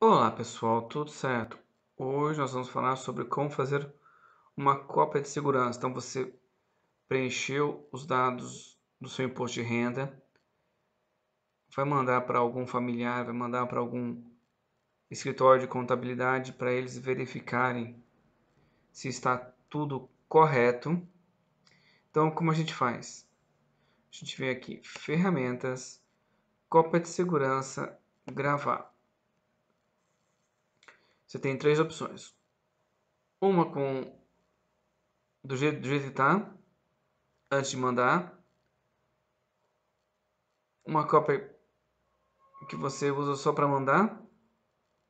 Olá pessoal, tudo certo? Hoje nós vamos falar sobre como fazer uma cópia de segurança. Então você preencheu os dados do seu imposto de renda, vai mandar para algum familiar, vai mandar para algum escritório de contabilidade para eles verificarem se está tudo correto. Então como a gente faz? A gente vem aqui, ferramentas, cópia de segurança, gravar. Você tem três opções. Uma com do jeito, do jeito que está, antes de mandar. Uma cópia que você usa só para mandar.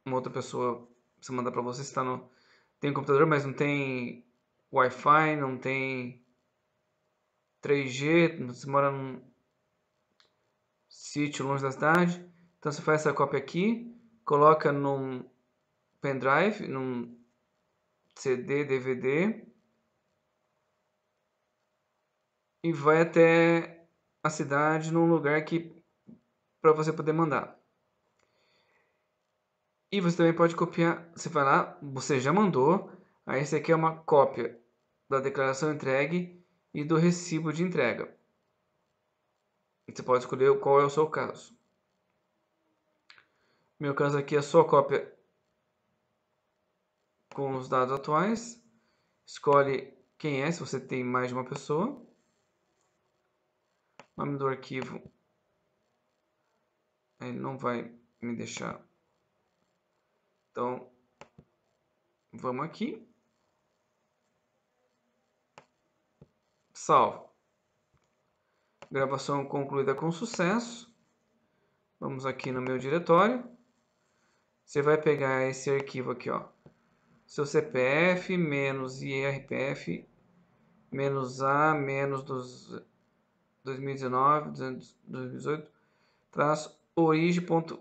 Uma outra pessoa precisa mandar para você. está no, tem um computador, mas não tem Wi-Fi, não tem 3G, você mora num sítio longe da cidade. Então você faz essa cópia aqui, coloca num pendrive, num CD, DVD e vai até a cidade num lugar que para você poder mandar. E você também pode copiar, você vai lá, você já mandou, aí esse aqui é uma cópia da declaração entregue e do recibo de entrega. Você pode escolher qual é o seu caso. Meu caso aqui é só cópia com os dados atuais, escolhe quem é, se você tem mais de uma pessoa, nome do arquivo, ele não vai me deixar. Então, vamos aqui. Salvo. Gravação concluída com sucesso. Vamos aqui no meu diretório. Você vai pegar esse arquivo aqui, ó seu CPF menos IRPF menos A menos dos 2019, 2018, traço origem.dbk.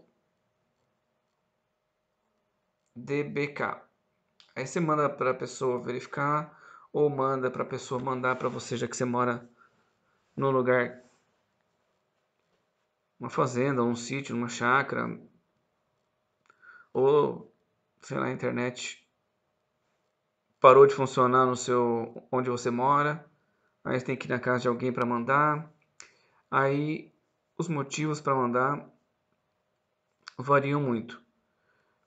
Aí você manda para a pessoa verificar ou manda para a pessoa mandar para você, já que você mora no lugar uma fazenda, um sítio, uma chácara ou sei lá, internet parou de funcionar no seu onde você mora, aí você tem que ir na casa de alguém para mandar. Aí os motivos para mandar variam muito.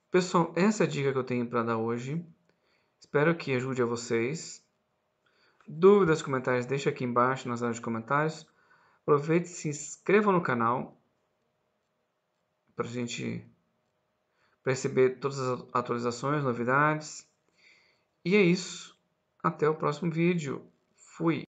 Pessoal, essa é a dica que eu tenho para dar hoje. Espero que ajude a vocês. Dúvidas, comentários, deixa aqui embaixo nas áreas de comentários. Aproveite e se inscreva no canal para a gente perceber todas as atualizações, novidades. E é isso. Até o próximo vídeo. Fui!